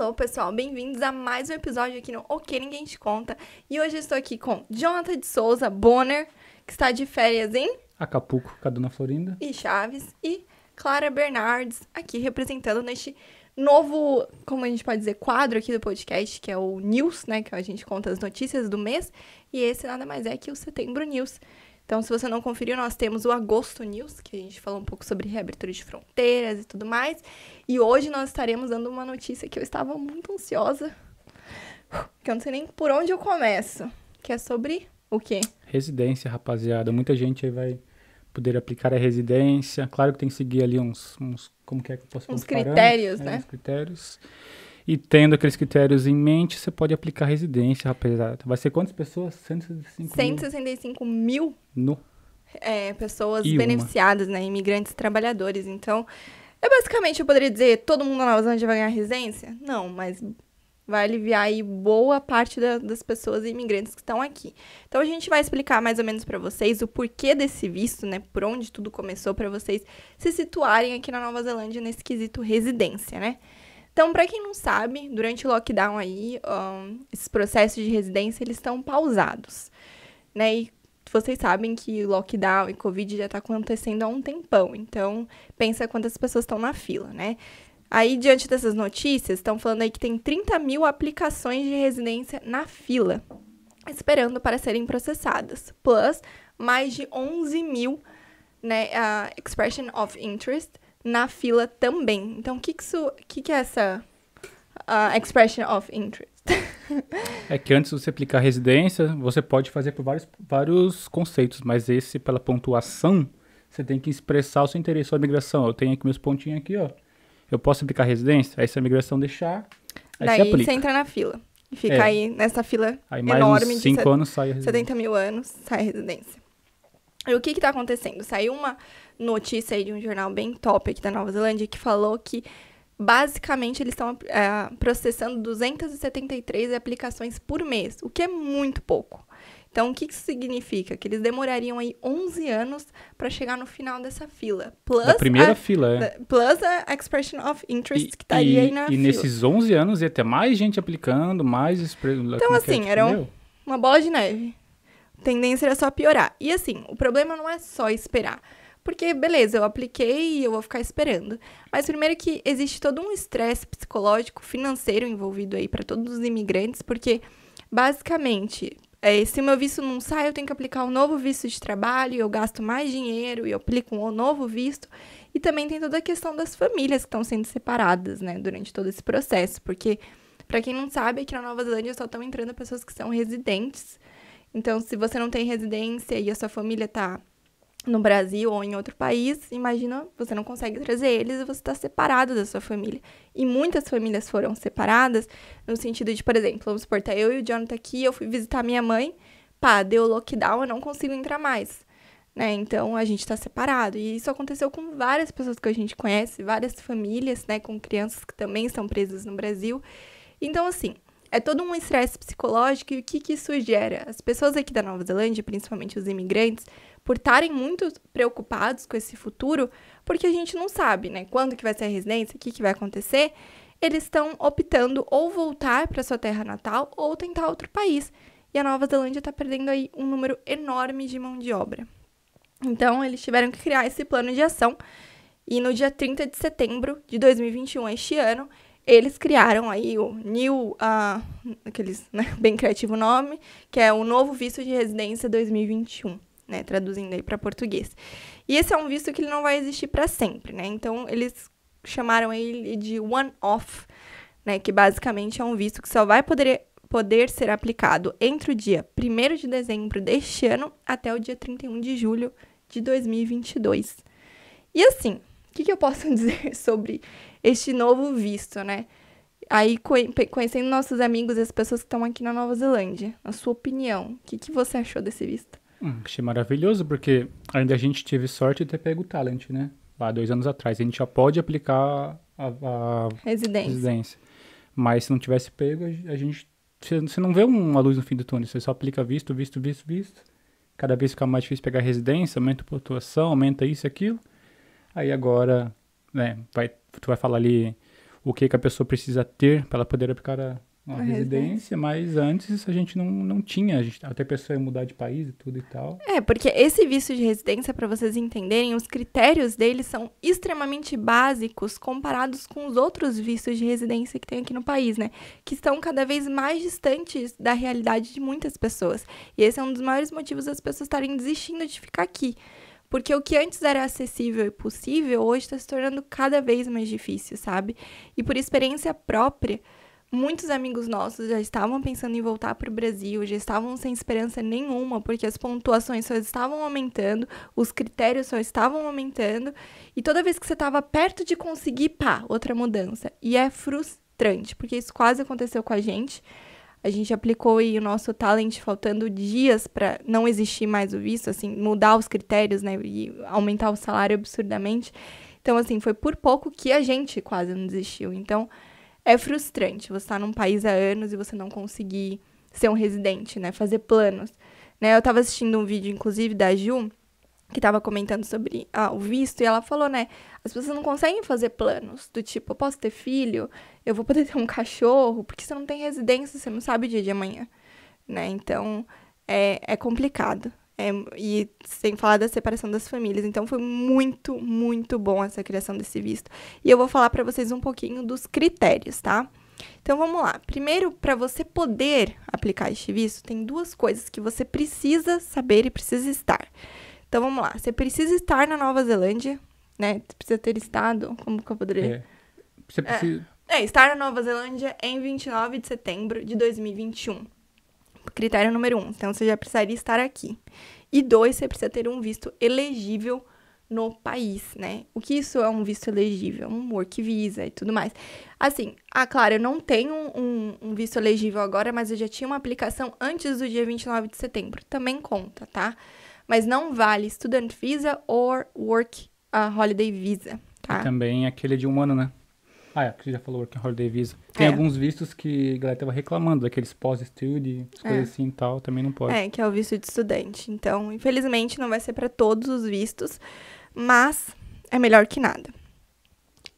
Olá pessoal, bem-vindos a mais um episódio aqui no O Que Ninguém Te Conta. E hoje eu estou aqui com Jonathan de Souza Bonner, que está de férias em Acapulco, Caduna Florinda. E Chaves. E Clara Bernardes, aqui representando neste novo, como a gente pode dizer, quadro aqui do podcast, que é o News, né? Que a gente conta as notícias do mês. E esse nada mais é que o Setembro News. Então, se você não conferiu, nós temos o Agosto News, que a gente falou um pouco sobre reabertura de fronteiras e tudo mais. E hoje nós estaremos dando uma notícia que eu estava muito ansiosa, que eu não sei nem por onde eu começo, que é sobre o quê? Residência, rapaziada. Muita gente aí vai poder aplicar a residência. Claro que tem que seguir ali uns, uns como que é que eu posso Uns critérios, né? É, uns critérios. E tendo aqueles critérios em mente, você pode aplicar residência, rapaziada. Vai ser quantas pessoas? 165 165 mil? mil? No. É, pessoas e beneficiadas, uma. né? Imigrantes trabalhadores. Então, eu basicamente, eu poderia dizer, todo mundo na Nova Zelândia vai ganhar residência? Não, mas vai aliviar aí boa parte da, das pessoas imigrantes que estão aqui. Então a gente vai explicar mais ou menos para vocês o porquê desse visto, né? Por onde tudo começou para vocês se situarem aqui na Nova Zelândia nesse quesito residência, né? Então, para quem não sabe, durante o lockdown aí, um, esses processos de residência, eles estão pausados, né? E vocês sabem que lockdown e Covid já está acontecendo há um tempão, então pensa quantas pessoas estão na fila, né? Aí, diante dessas notícias, estão falando aí que tem 30 mil aplicações de residência na fila, esperando para serem processadas, plus mais de 11 mil, né, uh, Expression of Interest, na fila também. Então, o que, que, que, que é essa uh, expression of interest? é que antes de você aplicar residência, você pode fazer por vários, vários conceitos, mas esse, pela pontuação, você tem que expressar o seu interesse sobre migração. Eu tenho aqui meus pontinhos aqui, ó. Eu posso aplicar residência? Aí se a migração deixar, aí Daí você você entra na fila. E fica é. aí nessa fila aí mais enorme. Uns cinco de 70, anos sai a residência. 70 mil anos sai a residência. E o que está acontecendo? Saiu uma notícia aí de um jornal bem top aqui da Nova Zelândia que falou que basicamente eles estão é, processando 273 aplicações por mês, o que é muito pouco. Então, o que isso significa? Que eles demorariam aí 11 anos para chegar no final dessa fila. Plus da primeira a, fila, é. Da, plus a Expression of Interest e, que tá estaria aí na e fila. E nesses 11 anos ia ter mais gente aplicando, mais... Então, assim, era uma bola de neve tendência era só piorar. E assim, o problema não é só esperar. Porque, beleza, eu apliquei e eu vou ficar esperando. Mas primeiro que existe todo um estresse psicológico, financeiro envolvido aí para todos os imigrantes, porque basicamente, é, se o meu visto não sai, eu tenho que aplicar um novo visto de trabalho, eu gasto mais dinheiro e eu aplico um novo visto. E também tem toda a questão das famílias que estão sendo separadas, né, durante todo esse processo, porque para quem não sabe, aqui na Nova Zelândia só estão entrando pessoas que são residentes então, se você não tem residência e a sua família está no Brasil ou em outro país, imagina, você não consegue trazer eles e você está separado da sua família. E muitas famílias foram separadas no sentido de, por exemplo, vamos supor, tá eu e o Jonathan aqui, eu fui visitar minha mãe, pá, deu lockdown, eu não consigo entrar mais. Né? Então a gente está separado. E isso aconteceu com várias pessoas que a gente conhece, várias famílias, né, com crianças que também são presas no Brasil. Então, assim, é todo um estresse psicológico e o que, que isso gera? As pessoas aqui da Nova Zelândia, principalmente os imigrantes, por estarem muito preocupados com esse futuro, porque a gente não sabe, né? Quando que vai ser a residência, o que, que vai acontecer, eles estão optando ou voltar para sua terra natal ou tentar outro país. E a Nova Zelândia está perdendo aí um número enorme de mão de obra. Então, eles tiveram que criar esse plano de ação. E no dia 30 de setembro de 2021, este ano, eles criaram aí o New, uh, aqueles, né, bem criativo nome, que é o novo visto de residência 2021, né, traduzindo aí para português. E esse é um visto que ele não vai existir para sempre, né? Então eles chamaram ele de one off, né, que basicamente é um visto que só vai poder poder ser aplicado entre o dia 1 de dezembro deste ano até o dia 31 de julho de 2022. E assim, o que, que eu posso dizer sobre este novo visto, né? Aí, conhecendo nossos amigos, as pessoas que estão aqui na Nova Zelândia, a sua opinião, o que, que você achou desse visto? Hum, achei maravilhoso, porque ainda a gente teve sorte de ter pego o Talent, né? Lá dois anos atrás. A gente já pode aplicar a, a residência. residência. Mas se não tivesse pego, a gente. Você não vê uma luz no fim do túnel, você só aplica visto, visto, visto, visto. Cada vez fica mais difícil pegar residência, aumenta a pontuação, aumenta isso e aquilo. Aí agora, né, vai tu vai falar ali o que, que a pessoa precisa ter para ela poder aplicar a, a residência, mas antes a gente não, não tinha, a gente, até a pessoa ia mudar de país e tudo e tal. É, porque esse visto de residência, para vocês entenderem, os critérios dele são extremamente básicos comparados com os outros vistos de residência que tem aqui no país, né? Que estão cada vez mais distantes da realidade de muitas pessoas. E esse é um dos maiores motivos das pessoas estarem desistindo de ficar aqui. Porque o que antes era acessível e possível, hoje está se tornando cada vez mais difícil, sabe? E por experiência própria, muitos amigos nossos já estavam pensando em voltar para o Brasil, já estavam sem esperança nenhuma, porque as pontuações só estavam aumentando, os critérios só estavam aumentando, e toda vez que você estava perto de conseguir, pá, outra mudança. E é frustrante, porque isso quase aconteceu com a gente. A gente aplicou e o nosso talent faltando dias para não existir mais o visto, assim, mudar os critérios, né, e aumentar o salário absurdamente. Então, assim, foi por pouco que a gente quase não desistiu. Então, é frustrante você estar tá num país há anos e você não conseguir ser um residente, né, fazer planos. Né, eu estava assistindo um vídeo, inclusive, da Ju, que estava comentando sobre ah, o visto, e ela falou, né? As pessoas não conseguem fazer planos do tipo, eu posso ter filho, eu vou poder ter um cachorro, porque você não tem residência, você não sabe o dia de amanhã, né? Então é, é complicado. É, e sem falar da separação das famílias. Então foi muito, muito bom essa criação desse visto. E eu vou falar para vocês um pouquinho dos critérios, tá? Então vamos lá. Primeiro, para você poder aplicar este visto, tem duas coisas que você precisa saber e precisa estar. Então vamos lá. Você precisa estar na Nova Zelândia, né? Você precisa ter estado. Como que eu poderia. É. Você é. precisa. É, é estar na Nova Zelândia em 29 de setembro de 2021. Critério número um. Então você já precisaria estar aqui. E dois, você precisa ter um visto elegível no país, né? O que isso é um visto elegível? Um work visa e tudo mais. Assim, ah, claro, eu não tenho um, um, visto elegível agora, mas eu já tinha uma aplicação antes do dia 29 de setembro. Também conta, tá? mas não vale Student Visa ou Work ah, Holiday Visa, tá? E também aquele de um ano, né? Ah, é, que já falou Working Holiday Visa. Tem é. alguns vistos que a galera tava reclamando, daqueles pós-study, é. coisas assim e tal, também não pode. É, que é o visto de estudante. Então, infelizmente, não vai ser para todos os vistos, mas é melhor que nada.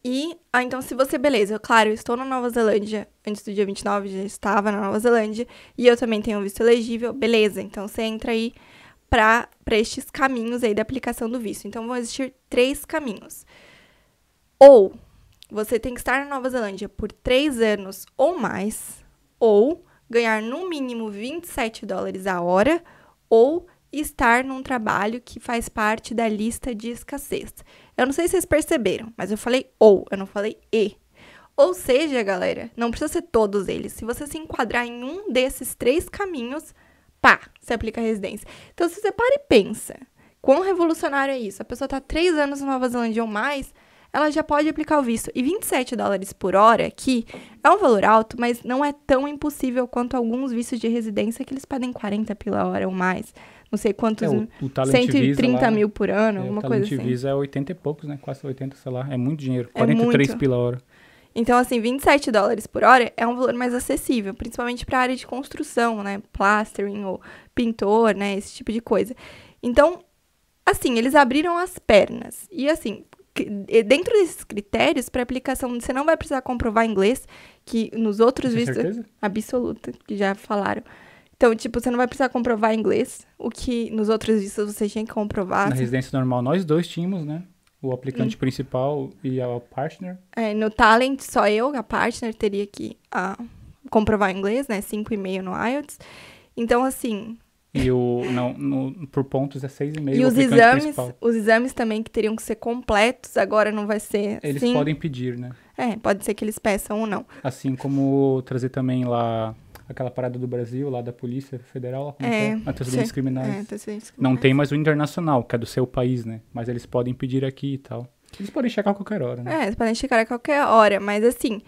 E, ah, então, se você, beleza, claro, eu estou na Nova Zelândia, antes do dia 29 já estava na Nova Zelândia, e eu também tenho um visto elegível, beleza, então você entra aí para estes caminhos aí da aplicação do visto. Então, vão existir três caminhos. Ou você tem que estar na Nova Zelândia por três anos ou mais, ou ganhar no mínimo 27 dólares a hora, ou estar num trabalho que faz parte da lista de escassez. Eu não sei se vocês perceberam, mas eu falei ou, eu não falei e. Ou seja, galera, não precisa ser todos eles. Se você se enquadrar em um desses três caminhos, pá, você aplica a residência. Então, se você para e pensa, quão revolucionário é isso? A pessoa está três anos na Nova Zelândia ou mais, ela já pode aplicar o visto. E 27 dólares por hora aqui é um valor alto, mas não é tão impossível quanto alguns vistos de residência que eles pedem 40 pela hora ou mais. Não sei quantos. É, o, o 130 lá, mil por ano, é, alguma coisa assim. O Talent Visa é 80 e poucos, né? Quase 80, sei lá. É muito dinheiro. 43 é muito. pela hora. Então, assim, 27 dólares por hora é um valor mais acessível, principalmente para a área de construção, né? Plastering ou pintor, né? Esse tipo de coisa. Então, assim, eles abriram as pernas. E, assim, dentro desses critérios, para aplicação, você não vai precisar comprovar inglês, que nos outros vistos. Certeza? Absoluta, que já falaram. Então, tipo, você não vai precisar comprovar inglês, o que nos outros vistos você tinha que comprovar. Na residência normal, nós dois tínhamos, né? o aplicante hum. principal e a partner. É, no Talent, só eu, a partner, teria que ah, comprovar inglês, né? 5,5 no IELTS. Então, assim. E o, não, no, por pontos é 6,5. E os exames, principal. os exames também que teriam que ser completos, agora não vai ser. Eles assim. podem pedir, né? É, pode ser que eles peçam ou não. Assim como trazer também lá aquela parada do Brasil, lá da Polícia Federal, lá, né, é, é a criminais. É, criminais. Não tem mais o internacional, que é do seu país, né? Mas eles podem pedir aqui e tal. Eles podem checar a qualquer hora, né? É, eles podem checar a qualquer hora, mas assim,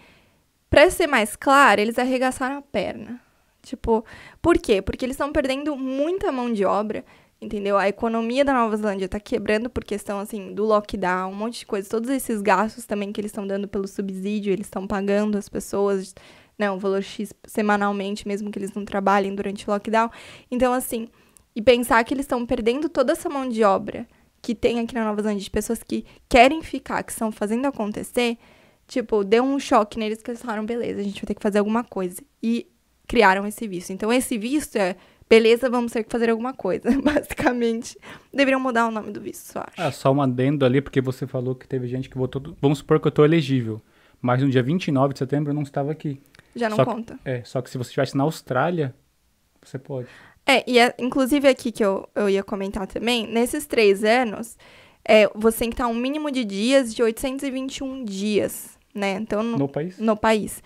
pra ser mais claro, eles arregaçaram a perna. Tipo, por quê? Porque eles estão perdendo muita mão de obra, entendeu? A economia da Nova Zelândia tá quebrando por questão, assim, do lockdown, um monte de coisa. Todos esses gastos também que eles estão dando pelo subsídio, eles estão pagando as pessoas né, um valor X semanalmente, mesmo que eles não trabalhem durante o lockdown. Então, assim, e pensar que eles estão perdendo toda essa mão de obra que tem aqui na Nova Zelândia, de pessoas que querem ficar, que estão fazendo acontecer, tipo, deu um choque neles que eles falaram, beleza, a gente vai ter que fazer alguma coisa. E criaram esse visto. Então, esse visto é beleza, vamos ter que fazer alguma coisa, basicamente. Deveriam mudar o nome do visto, eu acho. Ah, só um adendo ali, porque você falou que teve gente que votou. Vamos supor que eu estou elegível, mas no dia 29 de setembro eu não estava aqui. Já não só conta. Que, é, só que se você estivesse na Austrália, você pode. É, e é, inclusive aqui que eu, eu ia comentar também, nesses três anos, é, você tem que estar um mínimo de dias de 821 dias, né? Então, no, no país? No país.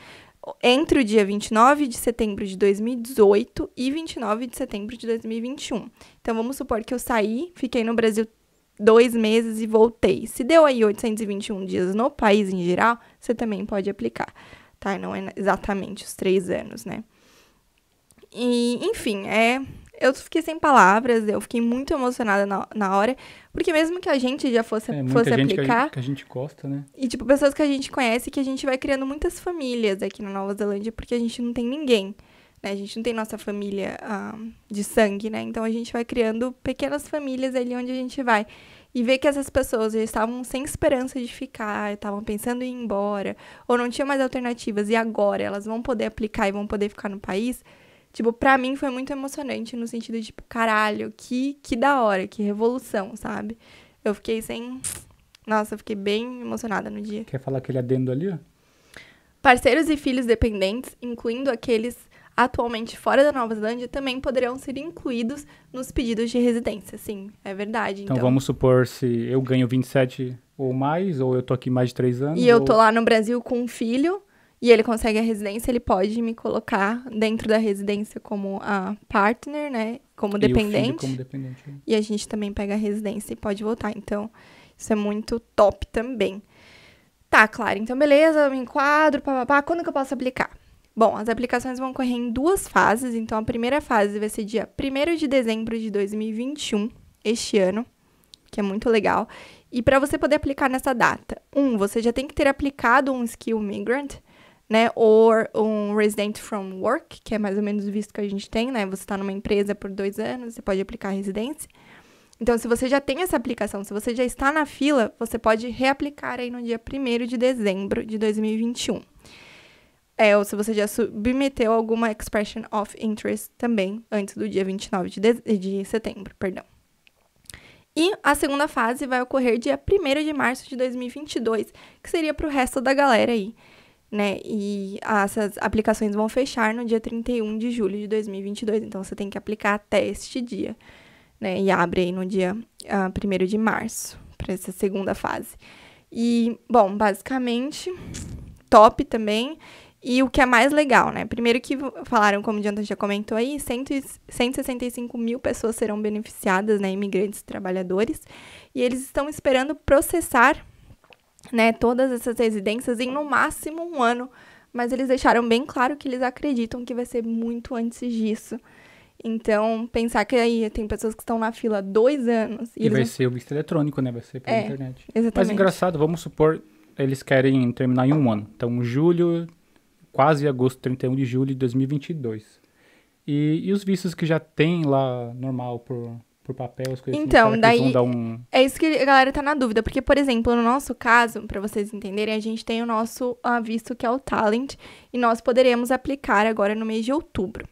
Entre o dia 29 de setembro de 2018 e 29 de setembro de 2021. Então, vamos supor que eu saí, fiquei no Brasil dois meses e voltei. Se deu aí 821 dias no país em geral, você também pode aplicar tá? Não é exatamente os três anos, né? E, enfim, é. Eu fiquei sem palavras, eu fiquei muito emocionada na, na hora, porque mesmo que a gente já fosse, é, fosse aplicar. Que a, gente, que a gente gosta, né? E, tipo, pessoas que a gente conhece, que a gente vai criando muitas famílias aqui na Nova Zelândia, porque a gente não tem ninguém. Né? A gente não tem nossa família ah, de sangue, né? Então a gente vai criando pequenas famílias ali onde a gente vai e ver que essas pessoas já estavam sem esperança de ficar, estavam pensando em ir embora, ou não tinha mais alternativas, e agora elas vão poder aplicar e vão poder ficar no país, tipo, pra mim foi muito emocionante, no sentido de, tipo, caralho, que, que da hora, que revolução, sabe? Eu fiquei sem. Nossa, eu fiquei bem emocionada no dia. Quer falar aquele adendo ali, ó? Parceiros e filhos dependentes, incluindo aqueles atualmente fora da Nova Zelândia também poderão ser incluídos nos pedidos de residência. Sim, é verdade. Então, então. vamos supor se eu ganho 27 ou mais, ou eu tô aqui mais de 3 anos. E ou... eu tô lá no Brasil com um filho e ele consegue a residência, ele pode me colocar dentro da residência como a partner, né? Como dependente. E, como dependente. Né? e a gente também pega a residência e pode voltar. Então, isso é muito top também. Tá, claro. Então, beleza, eu me enquadro, papapá. Quando que eu posso aplicar? Bom, as aplicações vão correr em duas fases, então a primeira fase vai ser dia 1 de dezembro de 2021, este ano, que é muito legal. E para você poder aplicar nessa data, um, você já tem que ter aplicado um Skill Migrant, né, ou um Resident from Work, que é mais ou menos o visto que a gente tem, né, você está numa empresa por dois anos, você pode aplicar residência. Então, se você já tem essa aplicação, se você já está na fila, você pode reaplicar aí no dia 1 de dezembro de 2021 é, ou se você já submeteu alguma expression of interest também antes do dia 29 de, de, de setembro, perdão. E a segunda fase vai ocorrer dia 1 de março de 2022, que seria para o resto da galera aí, né? E essas aplicações vão fechar no dia 31 de julho de 2022, então você tem que aplicar até este dia, né? E abre aí no dia uh, ah, 1 de março para essa segunda fase. E, bom, basicamente, top também. E o que é mais legal, né? Primeiro que falaram, como o Jonathan já comentou aí, 165 mil pessoas serão beneficiadas, né? Imigrantes trabalhadores. E eles estão esperando processar né, todas essas residências em no máximo um ano. Mas eles deixaram bem claro que eles acreditam que vai ser muito antes disso. Então, pensar que aí tem pessoas que estão na fila dois anos. E, e vai ser o visto eletrônico, né? Vai ser pela é, internet. Exatamente. Mas engraçado, vamos supor, eles querem terminar em um ano. Então, julho quase agosto, 31 de julho de 2022. E, e os vistos que já tem lá normal por, por papel, as coisas assim, então, assim, daí, um... É isso que a galera tá na dúvida, porque, por exemplo, no nosso caso, para vocês entenderem, a gente tem o nosso uh, visto que é o Talent, e nós poderemos aplicar agora no mês de outubro.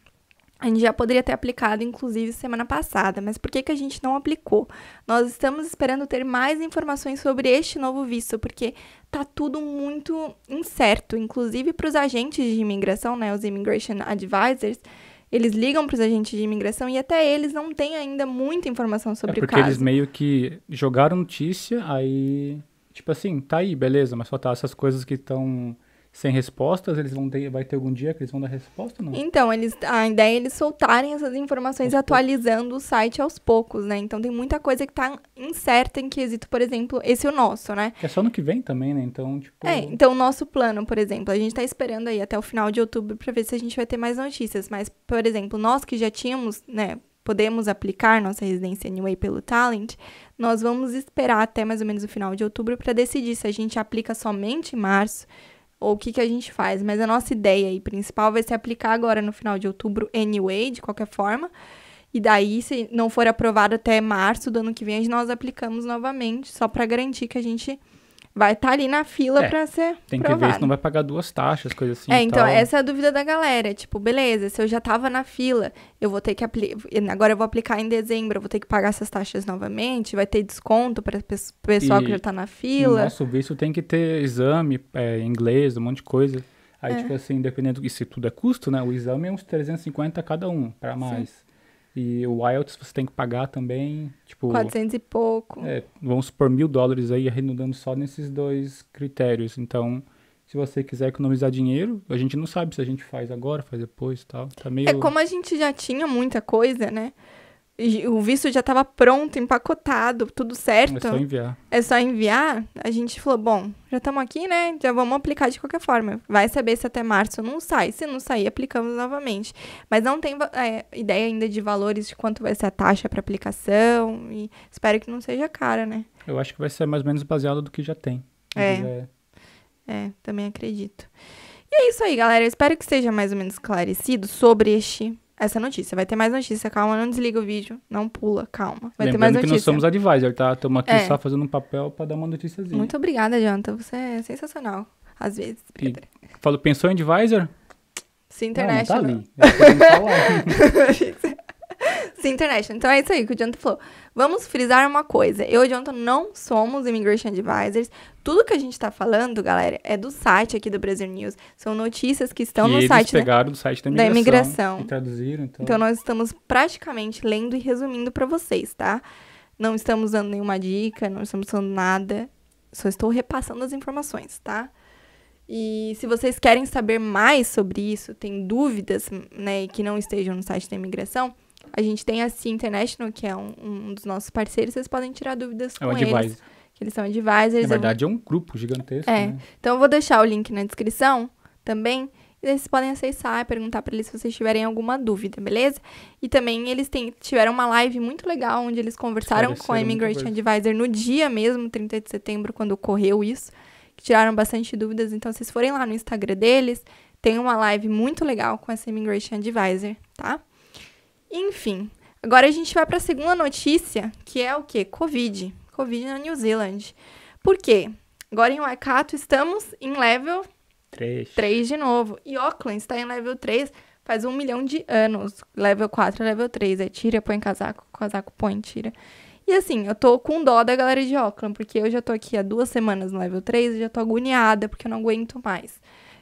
A gente já poderia ter aplicado, inclusive, semana passada, mas por que, que a gente não aplicou? Nós estamos esperando ter mais informações sobre este novo visto, porque tá tudo muito incerto, inclusive para os agentes de imigração, né, os Immigration Advisors, eles ligam para os agentes de imigração e até eles não têm ainda muita informação é sobre é porque o caso. eles meio que jogaram notícia, aí, tipo assim, tá aí, beleza, mas só tá essas coisas que estão sem respostas? Eles vão ter, vai ter algum dia que eles vão dar resposta não? Então, eles, a ideia é eles soltarem essas informações aos atualizando poucos. o site aos poucos, né? Então tem muita coisa que tá incerta em quesito, por exemplo, esse é o nosso, né? é só no que vem também, né? Então, tipo... É, então o nosso plano, por exemplo, a gente tá esperando aí até o final de outubro para ver se a gente vai ter mais notícias, mas, por exemplo, nós que já tínhamos, né, podemos aplicar nossa residência Anyway pelo Talent, nós vamos esperar até mais ou menos o final de outubro para decidir se a gente aplica somente em março, ou o que, que a gente faz, mas a nossa ideia aí principal vai ser aplicar agora no final de outubro, anyway, de qualquer forma. E daí, se não for aprovado até março do ano que vem, nós aplicamos novamente, só para garantir que a gente vai estar tá ali na fila é, para ser Tem provado. que ver se não vai pagar duas taxas, coisa assim. É, então, tal. Então essa é a dúvida da galera. Tipo, beleza, se eu já tava na fila, eu vou ter que aplicar. Agora eu vou aplicar em dezembro, eu vou ter que pagar essas taxas novamente, vai ter desconto para o pessoal e que já tá na fila. No nosso visto tem que ter exame, é, inglês, um monte de coisa. Aí, é. tipo assim, dependendo, e se tudo é custo, né? O exame é uns 350 cada um, para mais. Sim. E o IELTS você tem que pagar também, tipo... 400 e pouco. É, vamos supor mil dólares aí, arredondando só nesses dois critérios. Então, se você quiser economizar dinheiro, a gente não sabe se a gente faz agora, faz depois e tal. Tá meio... É como a gente já tinha muita coisa, né? o visto já estava pronto, empacotado, tudo certo. É só enviar. É só enviar. A gente falou, bom, já estamos aqui, né? Já vamos aplicar de qualquer forma. Vai saber se até março não sai. Se não sair, aplicamos novamente. Mas não tem é, ideia ainda de valores, de quanto vai ser a taxa para aplicação. E espero que não seja cara, né? Eu acho que vai ser mais ou menos baseado do que já tem. É. É. é, também acredito. E é isso aí, galera. Eu espero que seja mais ou menos esclarecido sobre este essa notícia. Vai ter mais notícia, calma, não desliga o vídeo, não pula, calma. Vai Lembrando ter mais notícia. que nós somos advisor, tá? Estamos aqui é. só fazendo um papel para dar uma noticiazinha. Muito obrigada, Janta. Você é sensacional, às vezes, Pedro. pensou em advisor? Se internet. Não, não tá né? ali. É, Amnesty Então é isso aí que o Jonathan falou. Vamos frisar uma coisa. Eu e o Jonathan não somos Immigration Advisors. Tudo que a gente tá falando, galera, é do site aqui do Brasil News. São notícias que estão e no eles site. pegaram da, do site da imigração. Da imigração. E traduziram, então. Então nós estamos praticamente lendo e resumindo para vocês, tá? Não estamos dando nenhuma dica, não estamos dando nada. Só estou repassando as informações, tá? E se vocês querem saber mais sobre isso, têm dúvidas, né, que não estejam no site da imigração, a gente tem a C International, que é um, um dos nossos parceiros, vocês podem tirar dúvidas é com eles. Advisor. Que eles são advisors. Na verdade, eu... é um grupo gigantesco. É. Né? Então eu vou deixar o link na descrição também. E vocês podem acessar e perguntar para eles se vocês tiverem alguma dúvida, beleza? E também eles têm, tiveram uma live muito legal onde eles conversaram com a Immigration Advisor no dia mesmo, 30 de setembro, quando ocorreu isso. Que tiraram bastante dúvidas. Então, se vocês forem lá no Instagram deles, tem uma live muito legal com essa Immigration Advisor, tá? Enfim, agora a gente vai para a segunda notícia, que é o que? Covid. Covid na New Zealand. Por quê? Agora em Waikato estamos em level 3. 3 de novo. E Auckland está em level 3 faz um milhão de anos. Level 4, level 3. É tira, põe casaco, casaco, põe, tira. E assim, eu tô com dó da galera de Auckland, porque eu já tô aqui há duas semanas no level 3 e já tô agoniada, porque eu não aguento mais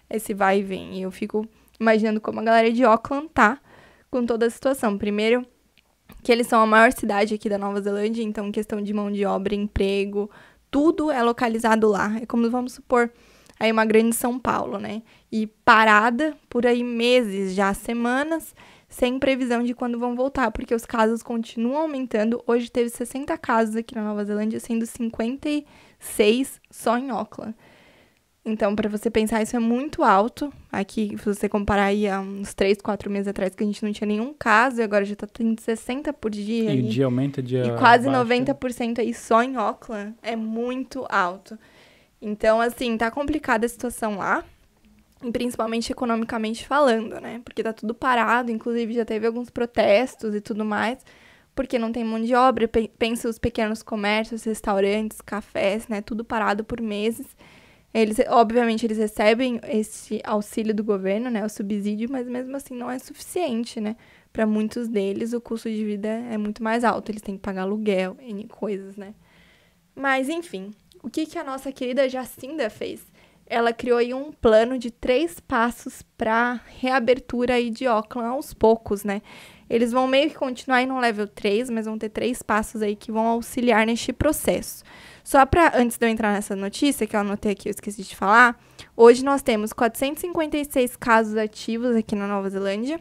esse vai e vem. E eu fico imaginando como a galera de Auckland tá com toda a situação. Primeiro, que eles são a maior cidade aqui da Nova Zelândia, então questão de mão de obra, emprego, tudo é localizado lá. É como vamos supor aí uma grande São Paulo, né? E parada por aí meses, já semanas, sem previsão de quando vão voltar, porque os casos continuam aumentando. Hoje teve 60 casos aqui na Nova Zelândia, sendo 56 só em Auckland. Então, para você pensar, isso é muito alto. Aqui, se você comparar aí uns 3, 4 meses atrás, que a gente não tinha nenhum caso, e agora já tá tendo 60 por dia. E o dia aumenta, de. dia E quase baixa. Né? 90% aí só em Auckland. É muito alto. Então, assim, tá complicada a situação lá. E principalmente economicamente falando, né? Porque tá tudo parado, inclusive já teve alguns protestos e tudo mais. Porque não tem mão de obra. Pensa os pequenos comércios, restaurantes, cafés, né? Tudo parado por meses. Eles, obviamente, eles recebem esse auxílio do governo, né, o subsídio, mas mesmo assim não é suficiente, né? Para muitos deles, o custo de vida é muito mais alto, eles têm que pagar aluguel, e coisas, né? Mas, enfim, o que, que a nossa querida Jacinda fez? Ela criou aí um plano de três passos para reabertura aí de Auckland aos poucos, né? Eles vão meio que continuar aí no level 3, mas vão ter três passos aí que vão auxiliar neste processo. Só para antes de eu entrar nessa notícia, que eu anotei aqui, eu esqueci de falar, hoje nós temos 456 casos ativos aqui na Nova Zelândia,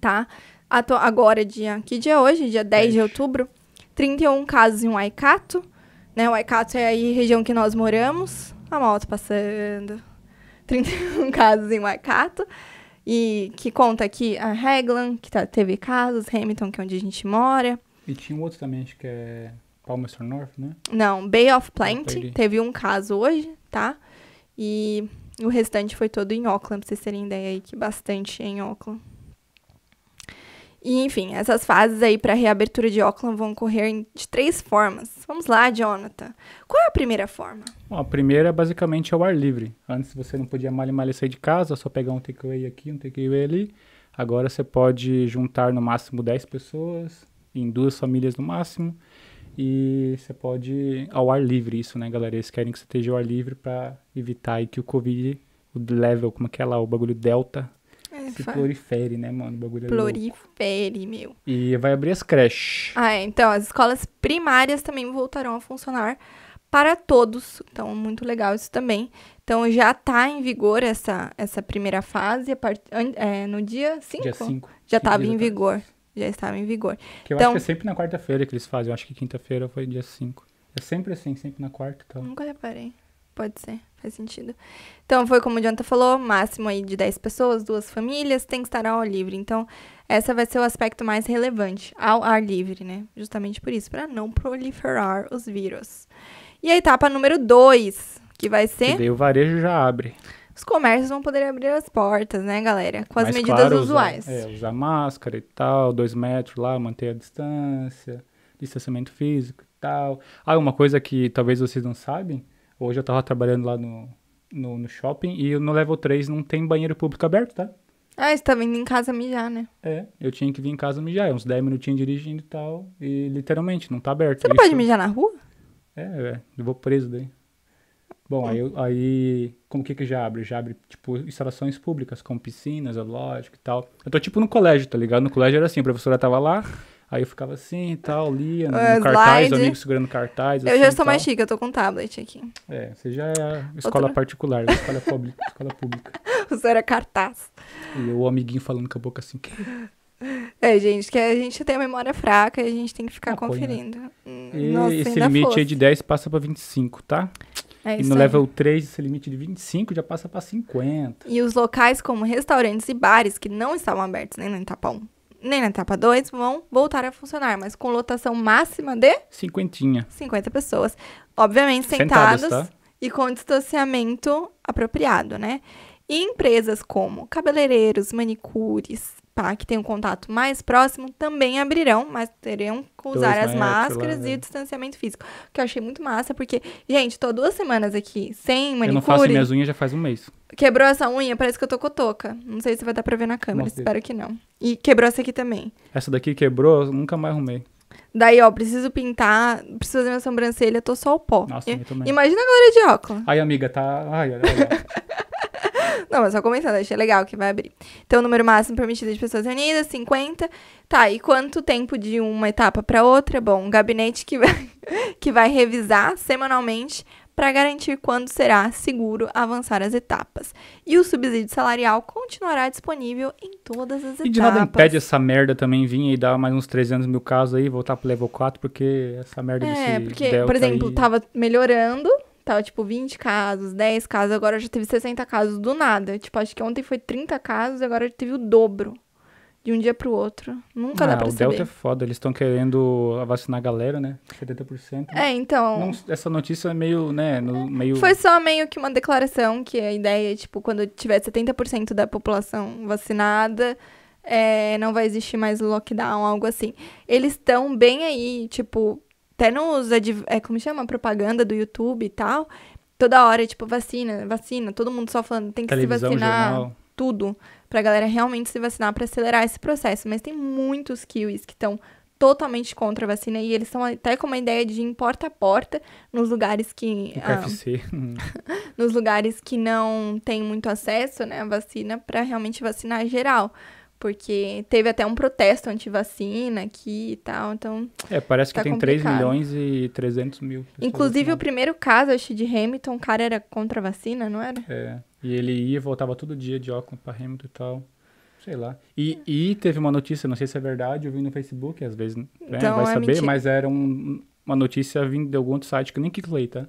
tá? agora, dia, que dia é hoje? Dia 10 de outubro. 31 casos em Waikato, né? Waikato é aí a região que nós moramos. A moto passando. 31 casos em Waikato. E que conta aqui a Raglan, que tá, teve casos, Hamilton, que é onde a gente mora. E tinha um outro também, acho que é Palmerston North, né? Não, Bay of Plenty. Teve um caso hoje, tá? E o restante foi todo em Auckland, pra vocês terem ideia aí que bastante é em Auckland. E, enfim, essas fases aí para reabertura de Auckland vão ocorrer de três formas. Vamos lá, Jonathan. Qual é a primeira forma? Bom, a primeira, é basicamente, ao ar livre. Antes você não podia mal e mal sair de casa, só pegar um takeaway aqui, um takeaway ali. Agora você pode juntar no máximo 10 pessoas, em duas famílias no máximo e você pode ao ar livre isso, né, galera? Eles querem que você esteja ao ar livre para evitar aí que o covid o level, como é que é lá, o bagulho delta é, se prolifere, né, mano? O bagulho é prolifere, é meu. E vai abrir as creches. Ah, é, então as escolas primárias também voltarão a funcionar para todos. Então, muito legal isso também. Então, já está em vigor essa, essa primeira fase. Part... É, no dia 5? Dia 5. Já estava em vigor já estava em vigor. Que eu então, acho que é então sempre na quarta-feira que eles fazem, eu acho que quinta-feira foi dia 5. É sempre assim, sempre na quarta. Então. Nunca reparei. Pode ser, faz sentido. Então, foi como o Jonathan falou, máximo aí de 10 pessoas, duas famílias, tem que estar ao ar livre. Então, essa vai ser o aspecto mais relevante, ao ar livre, né? Justamente por isso, para não proliferar os vírus. E a etapa número 2, que vai ser... E daí o varejo já abre os comércios vão poder abrir as portas, né, galera? Com as Mas, medidas claro, usuais. Usar, é, usar máscara e tal, dois metros lá, manter a distância, distanciamento físico e tal. Ah, uma coisa que talvez vocês não sabem, hoje eu tava trabalhando lá no, no, no shopping e no level 3 não tem banheiro público aberto, tá? Ah, você tá vindo em casa mijar, né? É, eu tinha que vir em casa mijar, é uns 10 minutinhos dirigindo e tal, e literalmente, não tá aberto. Você não Isso... pode mijar na rua? É, é, eu vou preso daí. Bom, hum. aí, aí como que que já abre? Já abre, tipo, instalações públicas, como piscinas, zoológico e tal. Eu tô, tipo, no colégio, tá ligado? No colégio era assim, a professora tava lá, aí eu ficava assim e tal, lia no, no é, cartaz, o amigo segurando cartaz. Eu assim, já sou mais chique, eu tô com tablet aqui. É, você já é escola Outra... particular, né? escola pública, escola pública. Você era cartaz. E o amiguinho falando com a boca assim, que... É, gente, que a gente tem a memória fraca e a gente tem que ficar né? conferindo. Hum, e Nossa, esse limite fosse. aí de 10 passa pra 25, tá? É e no level 3, esse limite de 25 já passa para 50. E os locais como restaurantes e bares que não estavam abertos nem na etapa 1, nem na etapa 2 vão voltar a funcionar, mas com lotação máxima de... Cinquentinha. 50 pessoas. Obviamente sentados, sentados tá? e com distanciamento apropriado, né? E empresas como cabeleireiros, manicures, que tem um contato mais próximo, também abrirão, mas terão que usar Dois as máscaras lá, né? e o distanciamento físico. O que eu achei muito massa, porque, gente, tô duas semanas aqui sem manicure. Eu não faço minhas unhas já faz um mês. Quebrou essa unha, parece que eu tô cotoca. Não sei se vai dar pra ver na câmera, Nossa, espero Deus. que não. E quebrou essa aqui também. Essa daqui quebrou, nunca mais arrumei. Daí, ó, preciso pintar, preciso fazer minha sobrancelha, tô só o pó. Nossa, eu, também. Imagina a galera de óculos. Ai, amiga, tá. Ai, olha. Não, mas só comentando, achei legal que vai abrir. Então, o número máximo permitido de pessoas reunidas, 50. Tá, e quanto tempo de uma etapa para outra? Bom, um gabinete que vai, que vai revisar semanalmente para garantir quando será seguro avançar as etapas. E o subsídio salarial continuará disponível em todas as e etapas. E de nada impede essa merda também vir e dar mais uns 300 mil casos aí, voltar pro level 4, porque essa merda é, desse porque, por exemplo, aí... tava melhorando, Tava, tipo, 20 casos, 10 casos, agora já teve 60 casos do nada. Tipo, acho que ontem foi 30 casos, agora já teve o dobro. De um dia pro outro. Nunca ah, dá pra o saber. O Delta é foda, eles estão querendo vacinar a galera, né? 70%. É, então. Não, essa notícia é meio, né? No, meio... Foi só meio que uma declaração que a ideia é, tipo, quando tiver 70% da população vacinada, é, não vai existir mais lockdown, algo assim. Eles estão bem aí, tipo, até nos. É, como chama? Propaganda do YouTube e tal. Toda hora, é, tipo, vacina, vacina. Todo mundo só falando, tem que Televisão, se vacinar. Jornal. Tudo. Pra galera realmente se vacinar para acelerar esse processo. Mas tem muitos kiwis que estão totalmente contra a vacina e eles estão até com uma ideia de ir porta a porta nos lugares que ah, nos lugares que não tem muito acesso né à vacina para realmente vacinar geral porque teve até um protesto anti-vacina aqui e tal, então... É, parece tá que tem complicado. 3 milhões e 300 mil Inclusive, o primeiro caso, acho, de Hamilton, o cara era contra a vacina, não era? É, e ele ia e voltava todo dia de óculos pra Hamilton e tal, sei lá. E, e teve uma notícia, não sei se é verdade, eu vi no Facebook, às vezes, né, então, vai é saber, mentira. mas era um, uma notícia vindo de algum outro site que eu nem cliquei, tá?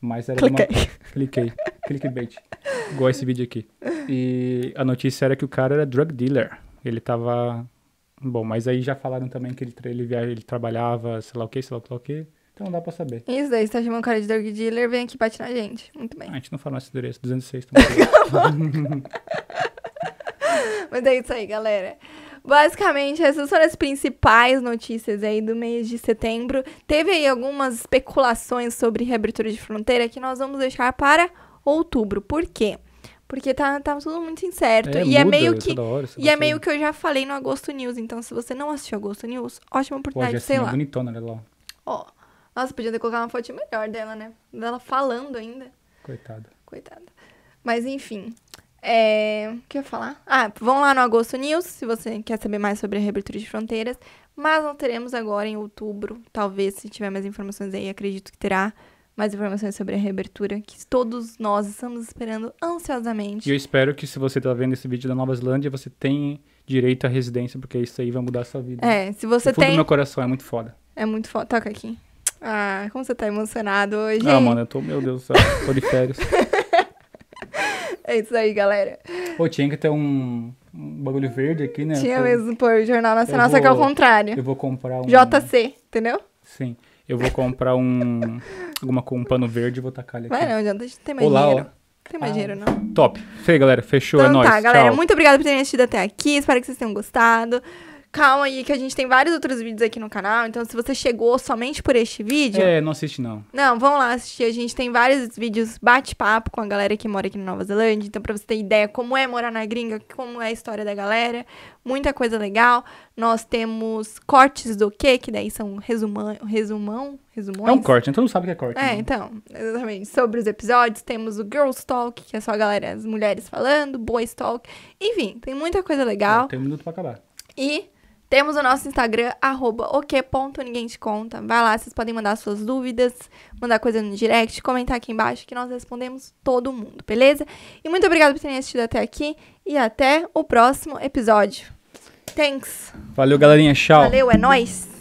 Mas era Cliquei. Uma... Cliquei. Clickbait. Igual esse vídeo aqui. E a notícia era que o cara era drug dealer. Ele tava. Bom, mas aí já falaram também que ele, ele, via, ele trabalhava, sei lá o que, sei lá o que. Então não dá pra saber. Isso daí, você tá chamando o cara de drug dealer, vem aqui bate na gente. Muito bem. Ah, a gente não fala nosso endereço, 206 também. mas é isso aí, galera. Basicamente, essas foram as principais notícias aí do mês de setembro. Teve aí algumas especulações sobre reabertura de fronteira que nós vamos deixar para outubro. Por quê? Porque tá, tá tudo muito incerto. É, e é muda, é meio que. Hora, e é tá meio que eu já falei no Agosto News. Então, se você não assistiu Agosto News, ótima oportunidade, Pô, sei é lá. bonitona, olha lá. Ó. nossa, podia ter colocado uma foto melhor dela, né? Dela falando ainda. Coitada. Coitada. Mas enfim. É... O que eu ia falar? Ah, vão lá no Agosto News, se você quer saber mais sobre a reabertura de fronteiras. Mas não teremos agora em outubro, talvez, se tiver mais informações aí, acredito que terá mais informações sobre a reabertura, que todos nós estamos esperando ansiosamente. E eu espero que se você está vendo esse vídeo da Nova Zelândia, você tenha direito à residência, porque isso aí vai mudar a sua vida. É, se você no tem... fundo do meu coração, é muito foda. É muito foda. Toca aqui. Ah, como você tá emocionado hoje, Ah, mano, eu tô... Meu Deus do céu, tô de férias. é isso aí, galera. Pô, tinha que ter um, um bagulho verde aqui, né? Tinha pô, mesmo, pô, Jornal Nacional, vou, só que é o contrário. Eu vou comprar um... JC, entendeu? Sim. Eu vou comprar um. alguma com um pano verde e vou tacar ele aqui. Vai não, adianta, a gente tem mais Olá, dinheiro. Ó. Tem mais ah. dinheiro, não. Top. Feio, galera. Fechou. É então, é nóis. Tá, nóis. galera. Muito obrigada por terem assistido até aqui. Espero que vocês tenham gostado calma aí, que a gente tem vários outros vídeos aqui no canal. Então, se você chegou somente por este vídeo. É, não assiste, não. Não, vão lá assistir. A gente tem vários vídeos bate-papo com a galera que mora aqui na Nova Zelândia. Então, pra você ter ideia como é morar na gringa, como é a história da galera. Muita coisa legal. Nós temos cortes do quê? Que daí são resumão. resumão resumões. É um corte, então né? não sabe o que é corte. É, né? então, exatamente. Sobre os episódios, temos o Girls Talk, que é só a galera, as mulheres falando, Boys Talk. Enfim, tem muita coisa legal. tem um minuto pra acabar. E temos o nosso Instagram, arroba ok.ninguém te conta. Vai lá, vocês podem mandar suas dúvidas, mandar coisa no direct, comentar aqui embaixo que nós respondemos todo mundo, beleza? E muito obrigada por terem assistido até aqui e até o próximo episódio. Thanks. Valeu, galerinha. Tchau. Valeu, é nóis.